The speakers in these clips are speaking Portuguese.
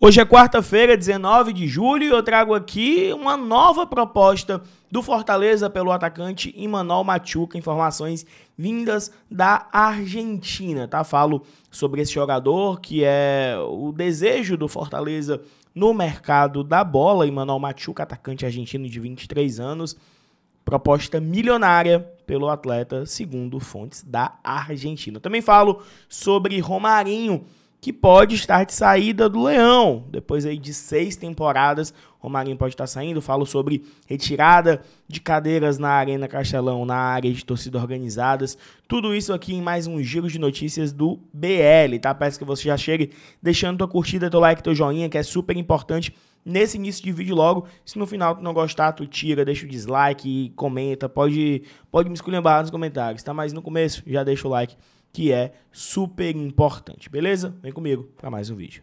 Hoje é quarta-feira, 19 de julho, e eu trago aqui uma nova proposta do Fortaleza pelo atacante Imanol Machuca, informações vindas da Argentina, tá? Falo sobre esse jogador que é o desejo do Fortaleza no mercado da bola, Imanol Machuca, atacante argentino de 23 anos, proposta milionária pelo atleta, segundo fontes da Argentina. também falo sobre Romarinho, que pode estar de saída do Leão. Depois aí de seis temporadas, Romarinho pode estar saindo. Falo sobre retirada de cadeiras na Arena Castelão, na área de torcida organizadas. Tudo isso aqui em mais um giro de notícias do BL, tá? Peço que você já chegue deixando tua curtida, teu like, teu joinha, que é super importante nesse início de vídeo logo. Se no final tu não gostar, tu tira, deixa o dislike, comenta, pode, pode me esculhambar nos comentários, tá? Mas no começo já deixa o like que é super importante, beleza? Vem comigo para mais um vídeo.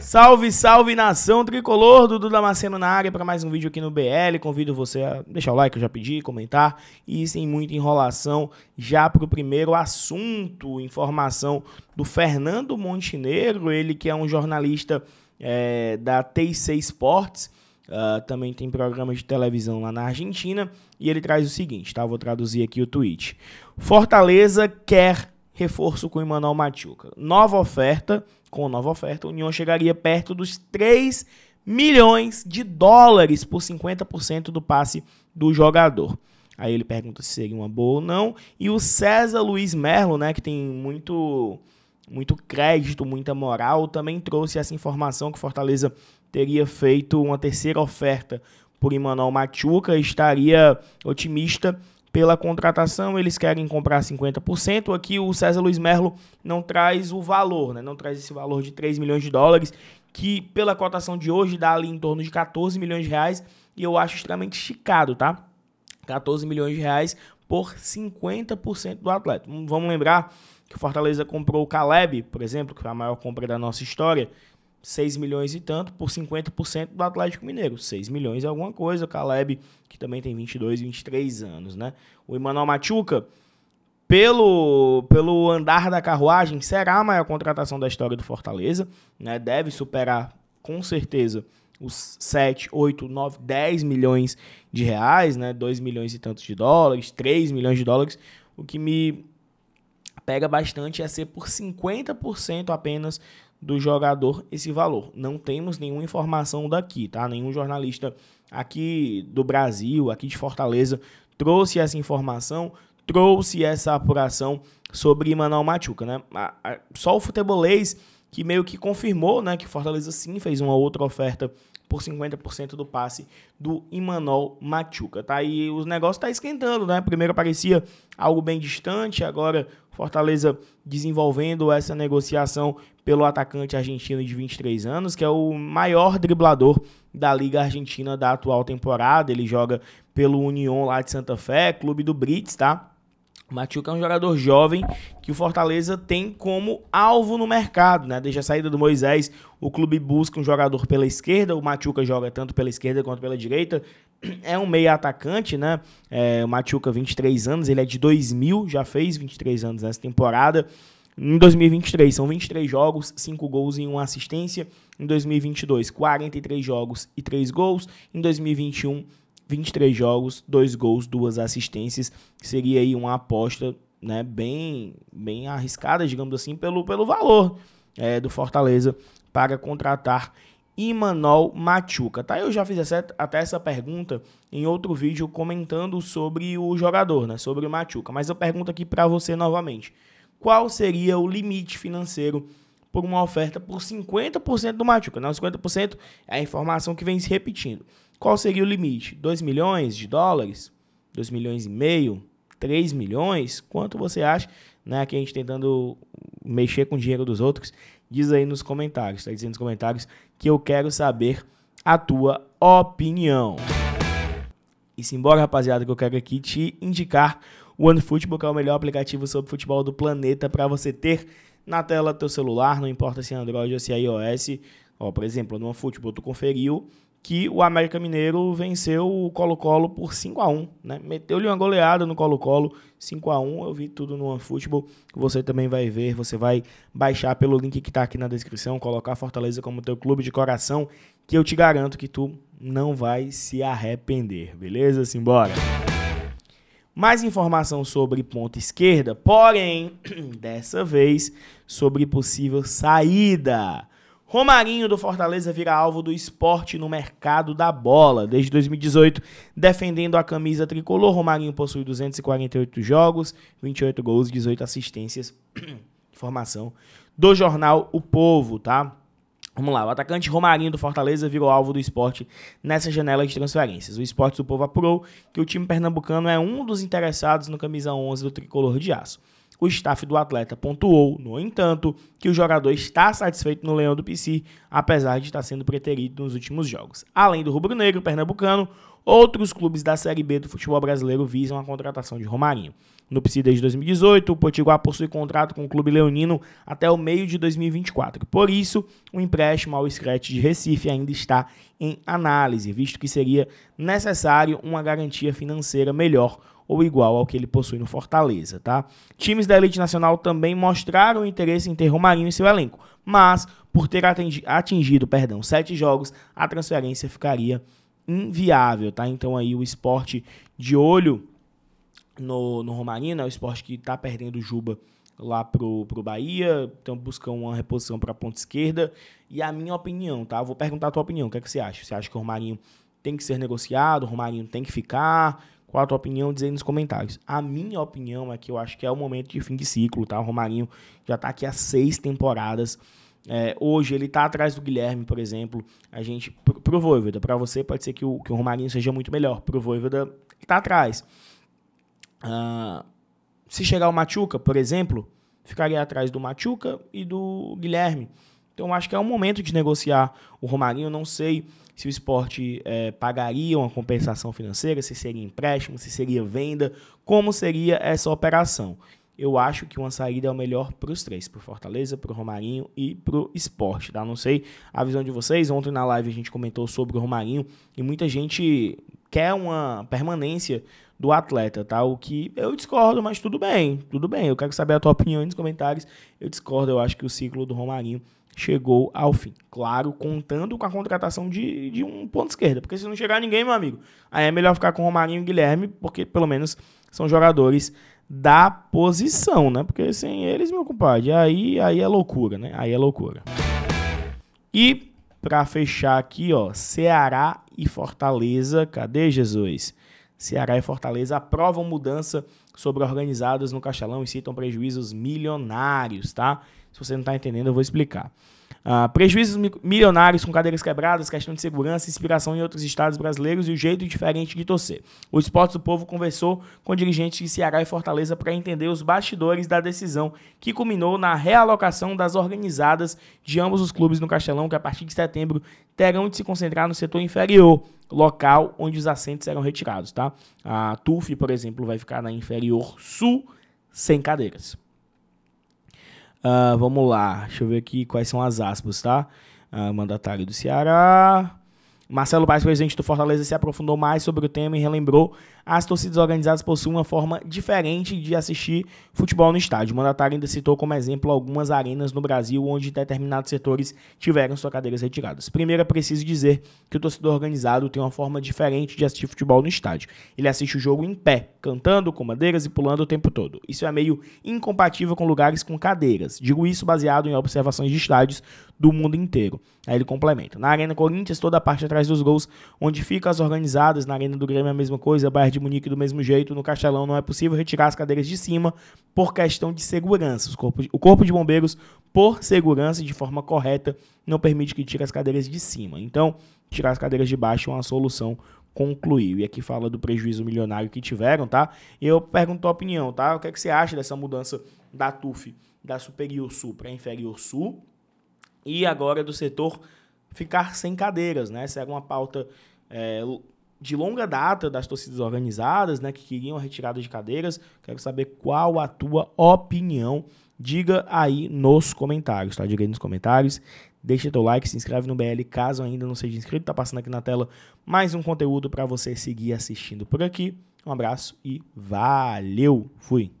Salve, salve nação tricolor, Dudu Damasceno na área para mais um vídeo aqui no BL. Convido você a deixar o like, que eu já pedi, comentar e sem muita enrolação, já para o primeiro assunto, informação do Fernando Montenegro, ele que é um jornalista é, da T6 Sports, Uh, também tem programa de televisão lá na Argentina. E ele traz o seguinte, tá? Vou traduzir aqui o tweet. Fortaleza quer reforço com Emanuel Emmanuel Machuca. Nova oferta, com nova oferta, a União chegaria perto dos 3 milhões de dólares por 50% do passe do jogador. Aí ele pergunta se seria uma boa ou não. E o César Luiz Merlo, né, que tem muito muito crédito, muita moral, também trouxe essa informação que Fortaleza teria feito uma terceira oferta por Emmanuel Machuca, estaria otimista pela contratação, eles querem comprar 50%. Aqui o César Luiz Merlo não traz o valor, né? não traz esse valor de 3 milhões de dólares, que pela cotação de hoje dá ali em torno de 14 milhões de reais, e eu acho extremamente esticado, tá? 14 milhões de reais por 50% do atleta. Vamos lembrar que o Fortaleza comprou o Caleb, por exemplo, que foi a maior compra da nossa história, 6 milhões e tanto por 50% do Atlético Mineiro. 6 milhões e é alguma coisa. O Caleb, que também tem 22, 23 anos, né? O Emmanuel Machuca, pelo, pelo andar da carruagem, será a maior contratação da história do Fortaleza, né? Deve superar com certeza os 7, 8, 9, 10 milhões de reais, né? 2 milhões e tantos de dólares, 3 milhões de dólares, o que me pega bastante é ser por 50% apenas do jogador esse valor. Não temos nenhuma informação daqui, tá? Nenhum jornalista aqui do Brasil, aqui de Fortaleza, trouxe essa informação, trouxe essa apuração sobre Manaus Machuca, né? Só o futebolês que meio que confirmou, né, que Fortaleza sim fez uma outra oferta por 50% do passe do Imanol Machuca, tá? E os negócios tá esquentando, né? Primeiro parecia algo bem distante, agora Fortaleza desenvolvendo essa negociação pelo atacante argentino de 23 anos, que é o maior driblador da Liga Argentina da atual temporada. Ele joga pelo União lá de Santa Fé, clube do Brits, tá? Matiuca é um jogador jovem que o Fortaleza tem como alvo no mercado, né? Desde a saída do Moisés, o clube busca um jogador pela esquerda, o Matiuca joga tanto pela esquerda quanto pela direita, é um meia atacante, né? É, o Machuca, 23 anos, ele é de 2000, já fez 23 anos nessa temporada. Em 2023, são 23 jogos, 5 gols e 1 assistência. Em 2022, 43 jogos e 3 gols. Em 2021, 23 jogos, 2 gols, 2 assistências. Seria aí uma aposta né, bem, bem arriscada, digamos assim, pelo, pelo valor é, do Fortaleza para contratar Imanol Machuca, tá? Eu já fiz essa, até essa pergunta em outro vídeo comentando sobre o jogador, né? Sobre o Machuca. Mas eu pergunto aqui para você novamente. Qual seria o limite financeiro por uma oferta por 50% do Machuca? Não, 50% é a informação que vem se repetindo. Qual seria o limite? 2 milhões de dólares? 2 milhões e meio? 3 milhões? Quanto você acha? Né? Aqui a gente tentando mexer com o dinheiro dos outros. Diz aí nos comentários, está dizendo nos comentários que eu quero saber a tua opinião. E simbora, rapaziada, que eu quero aqui te indicar o OneFootball, que é o melhor aplicativo sobre futebol do planeta para você ter na tela do teu celular, não importa se é Android ou se é iOS. Ó, por exemplo, no OneFootball tu conferiu que o América Mineiro venceu o Colo-Colo por 5 a 1 né? Meteu-lhe uma goleada no Colo-Colo, 5 a 1 Eu vi tudo no OneFootball, você também vai ver, você vai baixar pelo link que está aqui na descrição, colocar Fortaleza como teu clube de coração, que eu te garanto que tu não vai se arrepender, beleza? Simbora! Mais informação sobre ponta esquerda, porém, dessa vez, sobre possível saída Romarinho do Fortaleza vira alvo do esporte no mercado da bola. Desde 2018, defendendo a camisa tricolor, Romarinho possui 248 jogos, 28 gols, 18 assistências. Informação do jornal O Povo, tá? Vamos lá, o atacante Romarinho do Fortaleza virou alvo do esporte nessa janela de transferências. O Esporte do Povo apurou que o time pernambucano é um dos interessados no camisa 11 do tricolor de aço o staff do atleta pontuou, no entanto, que o jogador está satisfeito no Leão do PC, apesar de estar sendo preterido nos últimos jogos. Além do rubro-negro pernambucano, outros clubes da Série B do futebol brasileiro visam a contratação de Romarinho. No PSI desde 2018, o Potiguar possui contrato com o clube leonino até o meio de 2024. Por isso, o empréstimo ao Scratch de Recife ainda está em análise, visto que seria necessário uma garantia financeira melhor ou igual ao que ele possui no Fortaleza, tá? Times da elite nacional também mostraram interesse em ter Romarinho em seu elenco, mas por ter atingido, perdão, sete jogos, a transferência ficaria inviável, tá? Então aí o esporte de olho no, no Romarinho, né? O esporte que tá perdendo o Juba lá pro, pro Bahia, então buscam uma reposição para a ponta esquerda. E a minha opinião, tá? vou perguntar a tua opinião, o que, é que você acha? Você acha que o Romarinho tem que ser negociado, o Romarinho tem que ficar? Qual a tua opinião? Diz aí nos comentários. A minha opinião é que eu acho que é o momento de fim de ciclo, tá? O Romarinho já tá aqui há seis temporadas. É, hoje ele tá atrás do Guilherme, por exemplo. A gente. Pro, pro Voivoda, pra você pode ser que o, que o Romarinho seja muito melhor. Pro Voivoda, ele tá atrás. Ah, se chegar o Machuca, por exemplo, ficaria atrás do Machuca e do Guilherme. Então acho que é um momento de negociar o Romarinho. Eu não sei se o esporte é, pagaria uma compensação financeira, se seria empréstimo, se seria venda, como seria essa operação. Eu acho que uma saída é o melhor para os três, para o Fortaleza, para o Romarinho e para o esporte. Tá? Não sei a visão de vocês. Ontem na live a gente comentou sobre o Romarinho e muita gente quer uma permanência do atleta, tá? O que eu discordo, mas tudo bem, tudo bem. Eu quero saber a tua opinião aí nos comentários. Eu discordo, eu acho que o ciclo do Romarinho chegou ao fim. Claro, contando com a contratação de, de um ponto esquerda, porque se não chegar ninguém, meu amigo, aí é melhor ficar com o Romarinho e Guilherme, porque pelo menos são jogadores da posição, né? Porque sem eles, meu compadre, aí, aí é loucura, né? Aí é loucura. E para fechar aqui, ó, Ceará e Fortaleza, cadê Jesus? Ceará e Fortaleza aprovam mudança sobre organizadas no Castelão e citam prejuízos milionários, tá? Se você não está entendendo, eu vou explicar. Uh, prejuízos milionários com cadeiras quebradas, questão de segurança, inspiração em outros estados brasileiros e o jeito diferente de torcer. O Esporte do Povo conversou com dirigentes de Ceará e Fortaleza para entender os bastidores da decisão que culminou na realocação das organizadas de ambos os clubes no Castelão, que a partir de setembro terão de se concentrar no setor inferior, local onde os assentos serão retirados. Tá? A TUF, por exemplo, vai ficar na inferior sul, sem cadeiras. Uh, vamos lá, deixa eu ver aqui quais são as aspas, tá? Uh, mandatário do Ceará. Marcelo Paes, presidente do Fortaleza, se aprofundou mais sobre o tema e relembrou as torcidas organizadas possuem uma forma diferente de assistir futebol no estádio. O mandatário ainda citou como exemplo algumas arenas no Brasil onde determinados setores tiveram suas cadeiras retiradas. Primeiro, é preciso dizer que o torcedor organizado tem uma forma diferente de assistir futebol no estádio. Ele assiste o jogo em pé, cantando com madeiras e pulando o tempo todo. Isso é meio incompatível com lugares com cadeiras. Digo isso baseado em observações de estádios do mundo inteiro. Aí ele complementa. Na Arena Corinthians, toda a parte atrás dos gols, onde fica as organizadas, na Arena do Grêmio é a mesma coisa, Bayern de Munique do mesmo jeito. No Castelão não é possível retirar as cadeiras de cima por questão de segurança. o Corpo de Bombeiros, por segurança e de forma correta, não permite que tire as cadeiras de cima. Então, tirar as cadeiras de baixo é uma solução concluiu. E aqui fala do prejuízo milionário que tiveram, tá? Eu pergunto a opinião, tá? O que, é que você acha dessa mudança da TUF, da Superior Sul para Inferior Sul? E agora do setor ficar sem cadeiras, né? Essa era uma pauta é, de longa data das torcidas organizadas, né, que queriam a retirada de cadeiras. Quero saber qual a tua opinião. Diga aí nos comentários, tá? Diga aí nos comentários. Deixa teu like, se inscreve no BL caso ainda não seja inscrito. Tá passando aqui na tela mais um conteúdo para você seguir assistindo por aqui. Um abraço e valeu. Fui.